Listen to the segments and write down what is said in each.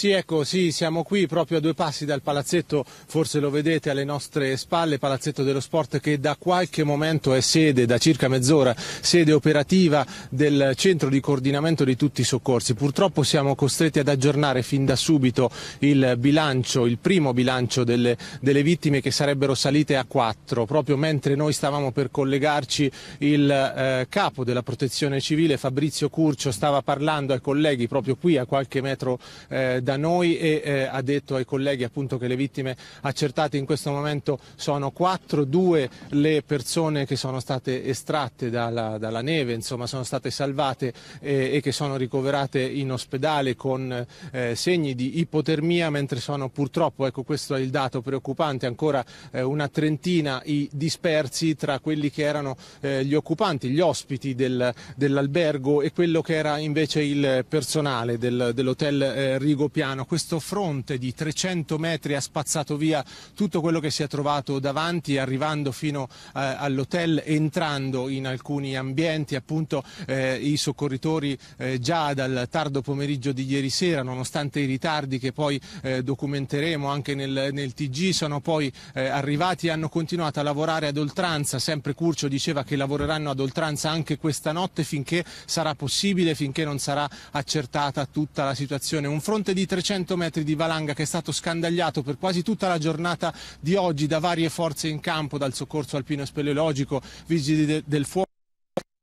Sì, ecco, sì, siamo qui proprio a due passi dal palazzetto, forse lo vedete alle nostre spalle, palazzetto dello sport che da qualche momento è sede, da circa mezz'ora, sede operativa del centro di coordinamento di tutti i soccorsi. Purtroppo siamo costretti ad aggiornare fin da subito il bilancio, il primo bilancio delle, delle vittime che sarebbero salite a quattro, proprio mentre noi stavamo per collegarci il eh, capo della protezione civile Fabrizio Curcio stava parlando ai colleghi proprio qui a qualche metro eh, da noi e eh, ha detto ai colleghi appunto che le vittime accertate in questo momento sono 4, 2 le persone che sono state estratte dalla, dalla neve, insomma sono state salvate eh, e che sono ricoverate in ospedale con eh, segni di ipotermia mentre sono purtroppo, ecco questo è il dato preoccupante, ancora eh, una trentina i dispersi tra quelli che erano eh, gli occupanti, gli ospiti del, dell'albergo e quello che era invece il personale del, dell'hotel eh, Rigo Piano piano, questo fronte di 300 metri ha spazzato via tutto quello che si è trovato davanti, arrivando fino eh, all'hotel, entrando in alcuni ambienti, appunto eh, i soccorritori eh, già dal tardo pomeriggio di ieri sera, nonostante i ritardi che poi eh, documenteremo anche nel, nel, TG, sono poi eh, arrivati e hanno continuato a lavorare ad oltranza, sempre Curcio diceva che lavoreranno ad oltranza anche questa notte finché sarà possibile, finché non sarà accertata tutta la situazione. Un fronte di di 300 metri di valanga che è stato scandagliato per quasi tutta la giornata di oggi da varie forze in campo, dal soccorso alpino speleologico, vigili de del fuoco.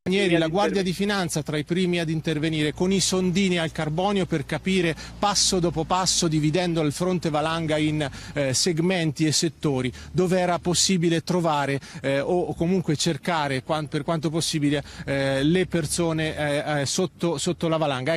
Ieri la Guardia di Finanza tra i primi ad intervenire con i sondini al carbonio per capire passo dopo passo, dividendo il fronte valanga in eh, segmenti e settori, dove era possibile trovare eh, o comunque cercare per quanto possibile eh, le persone eh, eh, sotto, sotto la valanga. Ecco